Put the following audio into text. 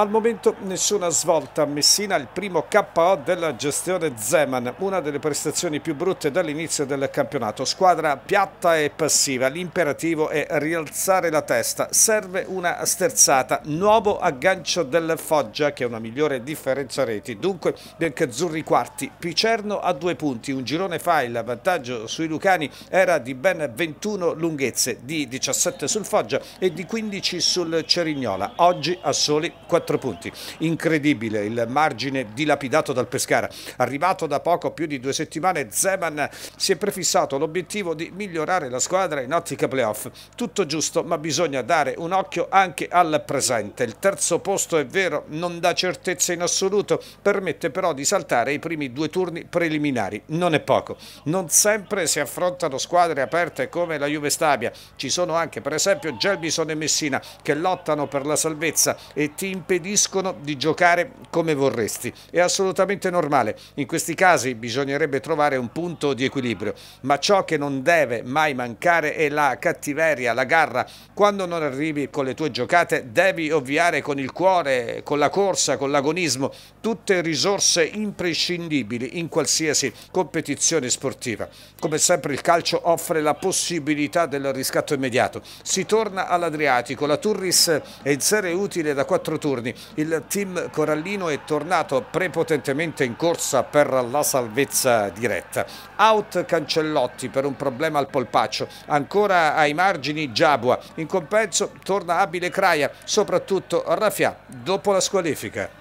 Al momento nessuna svolta a Messina, il primo KO della gestione Zeman, una delle prestazioni più brutte dall'inizio del campionato. Squadra piatta e passiva, l'imperativo è rialzare la testa, serve una sterzata, nuovo aggancio del Foggia che è una migliore differenza reti, dunque Biancazzurri quarti, Picerno a due punti, un girone fa il vantaggio sui Lucani era di ben 21 lunghezze, di 17 sul Foggia e di 15 sul Cerignola, oggi a soli 14. 4 punti. Incredibile il margine dilapidato dal Pescara. Arrivato da poco, più di due settimane, Zeman si è prefissato l'obiettivo di migliorare la squadra in ottica playoff. Tutto giusto, ma bisogna dare un occhio anche al presente. Il terzo posto è vero, non dà certezza in assoluto, permette però di saltare i primi due turni preliminari. Non è poco. Non sempre si affrontano squadre aperte come la Juve Stabia. Ci sono anche, per esempio, Gelbison e Messina che lottano per la salvezza e ti impediscono impediscono di giocare come vorresti. È assolutamente normale, in questi casi bisognerebbe trovare un punto di equilibrio, ma ciò che non deve mai mancare è la cattiveria, la garra. Quando non arrivi con le tue giocate devi ovviare con il cuore, con la corsa, con l'agonismo, tutte risorse imprescindibili in qualsiasi competizione sportiva. Come sempre il calcio offre la possibilità del riscatto immediato. Si torna all'Adriatico, la Turris è in serie utile da quattro turni giorni. Il team Corallino è tornato prepotentemente in corsa per la salvezza diretta. Out Cancellotti per un problema al polpaccio, ancora ai margini Giabua, in compenso torna abile Craia, soprattutto Raffià dopo la squalifica.